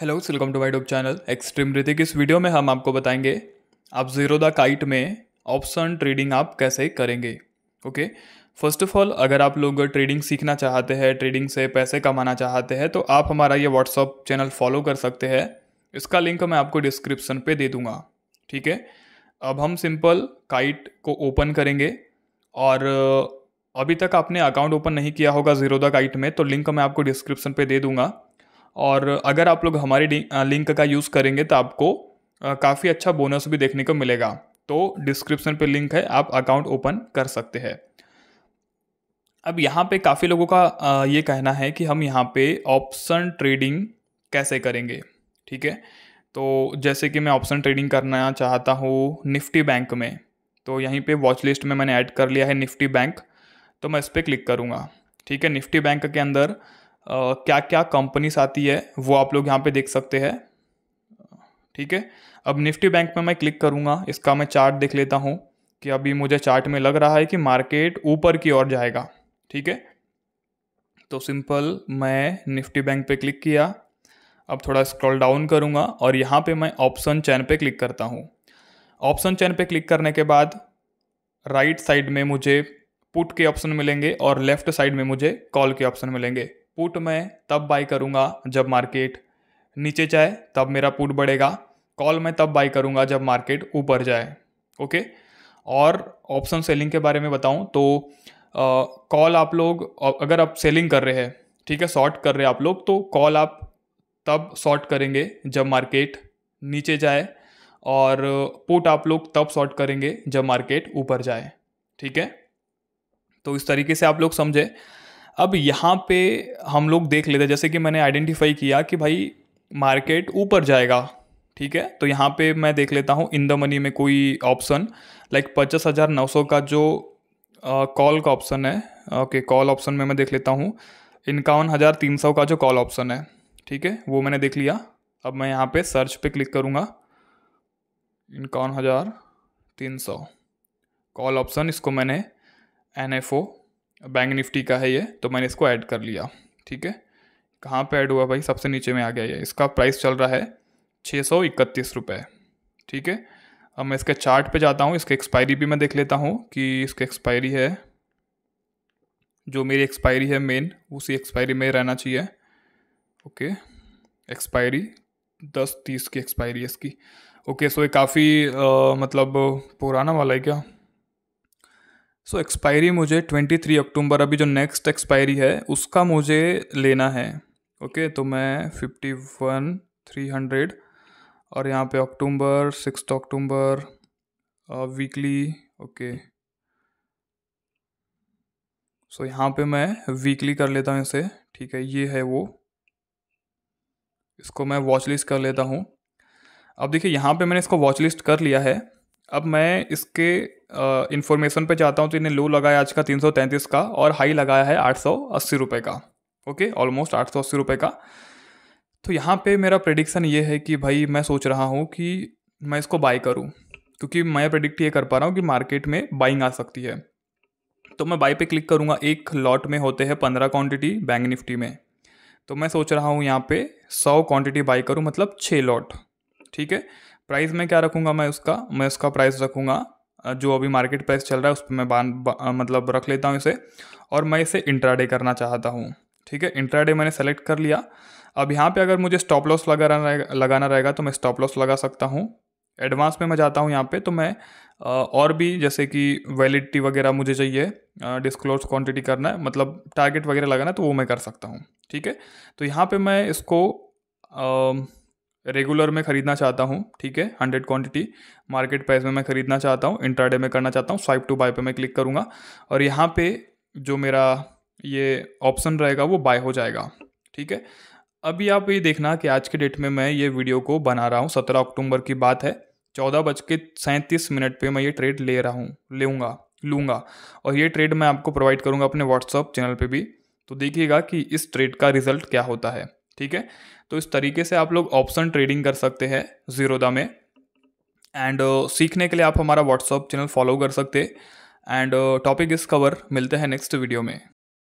hello welcome to my डॉब channel extreme Hrithik इस video में हम आपको बताएंगे आप जीरो द काइट में ऑप्शन ट्रेडिंग आप कैसे करेंगे ओके फर्स्ट ऑफ ऑल अगर आप लोग ट्रेडिंग सीखना चाहते हैं ट्रेडिंग से पैसे कमाना चाहते हैं तो आप हमारा ये व्हाट्सअप चैनल फॉलो कर सकते हैं इसका लिंक मैं आपको डिस्क्रिप्सन पे दे दूँगा ठीक है अब हम सिंपल काइट को ओपन करेंगे और अभी तक आपने अकाउंट ओपन नहीं किया होगा जीरो द काइट में तो लिंक मैं आपको डिस्क्रिप्सन पे दे दूँगा और अगर आप लोग हमारी लिंक का यूज़ करेंगे तो आपको काफ़ी अच्छा बोनस भी देखने को मिलेगा तो डिस्क्रिप्शन पे लिंक है आप अकाउंट ओपन कर सकते हैं अब यहाँ पे काफ़ी लोगों का ये कहना है कि हम यहाँ पे ऑप्शन ट्रेडिंग कैसे करेंगे ठीक है तो जैसे कि मैं ऑप्शन ट्रेडिंग करना चाहता हूँ निफ्टी बैंक में तो यहीं पे वॉच लिस्ट में मैंने ऐड कर लिया है निफ्टी बैंक तो मैं इस पर क्लिक करूँगा ठीक है निफ्टी बैंक के अंदर क्या क्या कंपनीस आती है वो आप लोग यहाँ पे देख सकते हैं ठीक है अब निफ्टी बैंक में मैं क्लिक करूँगा इसका मैं चार्ट देख लेता हूँ कि अभी मुझे चार्ट में लग रहा है कि मार्केट ऊपर की ओर जाएगा ठीक है तो सिंपल मैं निफ्टी बैंक पे क्लिक किया अब थोड़ा स्क्रॉल डाउन करूँगा और यहाँ पे मैं ऑप्शन चैन पे क्लिक करता हूँ ऑप्शन चैन पे क्लिक करने के बाद राइट साइड में मुझे पुट के ऑप्शन मिलेंगे और लेफ्ट साइड में मुझे कॉल के ऑप्शन मिलेंगे पुट मैं तब बाई करूँगा जब मार्केट नीचे जाए तब मेरा पुट बढ़ेगा कॉल मैं तब बाई करूँगा जब मार्केट ऊपर जाए ओके और ऑप्शन सेलिंग के बारे में बताऊँ तो कॉल आप लोग अगर आप सेलिंग कर रहे हैं ठीक है शॉर्ट कर रहे हैं आप लोग तो कॉल आप तब शॉर्ट करेंगे जब मार्केट नीचे जाए और पुट आप लोग तब शॉर्ट करेंगे जब मार्केट ऊपर जाए ठीक है तो इस तरीके से आप लोग समझे अब यहाँ पे हम लोग देख लेते हैं जैसे कि मैंने आइडेंटिफाई किया कि भाई मार्केट ऊपर जाएगा ठीक है तो यहाँ पे मैं देख लेता हूँ इन द मनी में कोई ऑप्शन लाइक पचास हज़ार नौ सौ का जो कॉल का ऑप्शन है ओके कॉल ऑप्शन में मैं देख लेता हूँ इक्यावन हज़ार तीन सौ का जो कॉल ऑप्शन है ठीक है वो मैंने देख लिया अब मैं यहाँ पे सर्च पे क्लिक करूँगा इक्यावन हज़ार तीन सौ कॉल ऑप्शन इसको मैंने N F O bank Nifty का है ये तो मैंने इसको ऐड कर लिया ठीक है कहाँ पे ऐड हुआ भाई सबसे नीचे में आ गया ये इसका प्राइस चल रहा है छः सौ इकतीस रुपये ठीक है अब मैं इसके चार्ट पे जाता हूँ इसके एक्सपायरी भी मैं देख लेता हूँ कि इसकी एक्सपायरी है जो मेरी एक्सपायरी है मेन उसी एक्सपायरी में रहना चाहिए ओके एक्सपायरी दस तीस की एक्सपायरी है इसकी ओके सो ये काफ़ी मतलब पुराना वाला है क्या सो so, एक्सपायरी मुझे ट्वेंटी थ्री अक्टूबर अभी जो नेक्स्ट एक्सपायरी है उसका मुझे लेना है ओके okay, तो मैं फिफ्टी वन थ्री हंड्रेड और यहाँ पे October six October weekly okay so यहाँ पे मैं वीकली कर लेता हूँ इसे ठीक है ये है वो इसको मैं वॉच लिस्ट कर लेता हूँ अब देखिए यहाँ पे मैंने इसको वॉच लिस्ट कर लिया है अब मैं इसके इन्फॉर्मेशन पे जाता हूँ तो इन्हें लो लगाया आज का तीन सौ तैंतीस का और हाई लगाया है आठ सौ अस्सी रुपये का ओके ऑलमोस्ट आठ सौ अस्सी रुपये का तो यहाँ पे मेरा प्रडिक्शन ये है कि भाई मैं सोच रहा हूँ कि मैं इसको बाई करूँ क्योंकि मैं प्रडिक्ट ये कर पा रहा हूँ कि मार्केट में बाइंग आ सकती है तो मैं बाई पे क्लिक करूँगा एक लॉट में होते हैं पंद्रह क्वांटिटी बैंक निफ्टी में तो मैं सोच रहा हूँ यहाँ पे सौ क्वांटिटी बाई करूँ मतलब छः लॉट ठीक है प्राइस में क्या रखूँगा मैं उसका मैं उसका प्राइस रखूँगा जो अभी मार्केट प्राइस चल रहा है उस पर मैं बान बा, मतलब रख लेता हूँ इसे और मैं इसे इंट्राडे करना चाहता हूँ ठीक है इंट्राडे मैंने सेलेक्ट कर लिया अब यहाँ पे अगर मुझे स्टॉप लॉस लगा लगाना रहेगा तो मैं स्टॉप लॉस लगा सकता हूँ एडवांस में मैं जाता हूँ यहाँ पे तो मैं और भी जैसे कि वैलिडिटी वगैरह मुझे चाहिए डिस्क्लोज क्वांटिटी करना है मतलब टारगेट वगैरह लगाना है तो वो मैं कर सकता हूँ ठीक है तो यहाँ पर मैं इसको रेगुलर में खरीदना चाहता हूँ ठीक है हंड्रेड क्वांटिटी मार्केट प्राइस में मैं खरीदना चाहता हूँ इंट्राडे में करना चाहता हूँ स्वाइप टू बाय पे मैं क्लिक करूँगा और यहाँ पे जो मेरा ये ऑप्शन रहेगा वो बाय हो जाएगा ठीक है अभी आप ये देखना कि आज के डेट में मैं ये वीडियो को बना रहा हूँ सत्रह अक्टूबर की बात है चौदह बज के सैंतीस मिनट पर मैं ये ट्रेड ले रहा हूँ लूँगा लूँगा और ये ट्रेड मैं आपको प्रोवाइड करूँगा अपने व्हाट्सअप चैनल पर भी तो देखिएगा कि इस ट्रेड का रिजल्ट क्या होता है ठीक है तो इस तरीके से आप लोग ऑप्शन ट्रेडिंग कर सकते हैं जीरोदा में एंड uh, सीखने के लिए आप हमारा व्हाट्सअप चैनल फॉलो कर सकते एंड टॉपिक इस कवर मिलते हैं नेक्स्ट वीडियो में